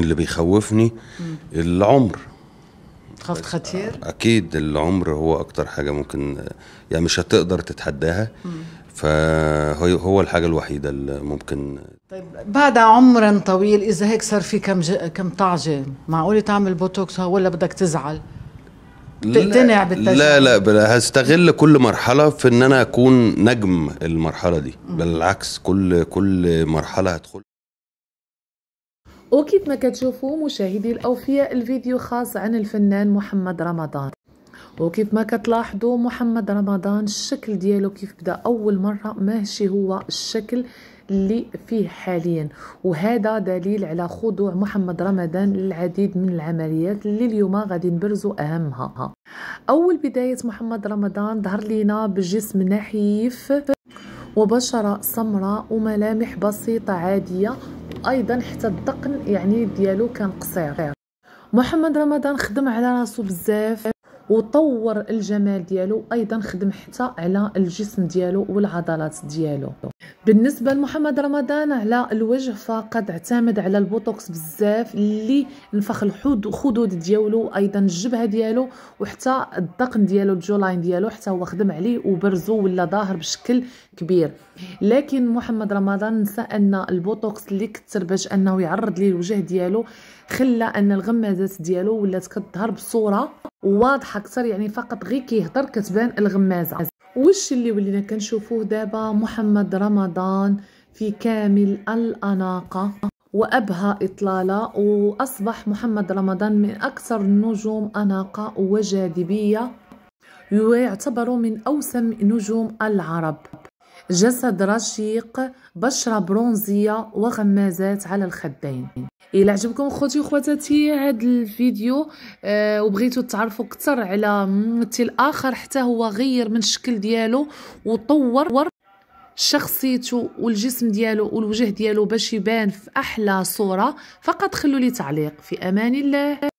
اللي بيخوفني العمر خفت خطير اكيد العمر هو اكتر حاجه ممكن يعني مش هتقدر تتحداها فهو هو الحاجه الوحيده اللي ممكن طيب بعد عمر طويل اذا هيك صار في كم ج... كم طعجه معقول تعمل بوتوكس ولا بدك تزعل تقتنع بالتجربه لا لا بلا هستغل كل مرحله في ان انا اكون نجم المرحله دي بالعكس كل كل مرحله هدخل وكيف ما كتشوفوا مشاهدي الأوفياء الفيديو خاص عن الفنان محمد رمضان وكيف ما كتلاحظوا محمد رمضان الشكل ديالو كيف بدا اول مره ماشي هو الشكل اللي فيه حاليا وهذا دليل على خضوع محمد رمضان للعديد من العمليات اللي اليوم غادي نبرزوا اهمها اول بدايه محمد رمضان ظهر لينا بجسم نحيف وبشرة سمراء وملامح بسيطة عادية ايضا حتى الدقن يعني ديالو كان قصير محمد رمضان خدم على راسو بزاف وطور الجمال ديالو ايضا خدم حتى على الجسم ديالو والعضلات ديالو بالنسبه لمحمد رمضان على الوجه فقد اعتمد على البوتوكس بزاف اللي نفخ الخدود ديالو ايضا الجبهه ديالو وحتى الدقن ديالو الجولاين ديالو حتى هو خدم عليه وبرزو ولا ظاهر بشكل كبير لكن محمد رمضان نسى ان البوتوكس اللي كثر باش انه يعرض ليه الوجه ديالو خلى ان الغمازات ديالو ولات كتظهر بصوره واضحه اكثر يعني فقط غير كيهضر كتبان الغمازه وش اللي ولينا كنشوفوه دابا محمد رمضان في كامل الاناقه وأبهى إطلالة وأصبح محمد رمضان من أكثر النجوم أناقة وجاذبية ويعتبر من أوسم نجوم العرب جسد رشيق بشرة برونزية وغمازات على الخدين الى عجبكم خوتي وخواتاتي هذا الفيديو أه وبغيتو تعرفوا اكثر على ممثل اخر حتى هو غير من الشكل ديالو وطور شخصيته والجسم ديالو والوجه ديالو باش يبان في احلى صوره فقط خلوا لي تعليق في امان الله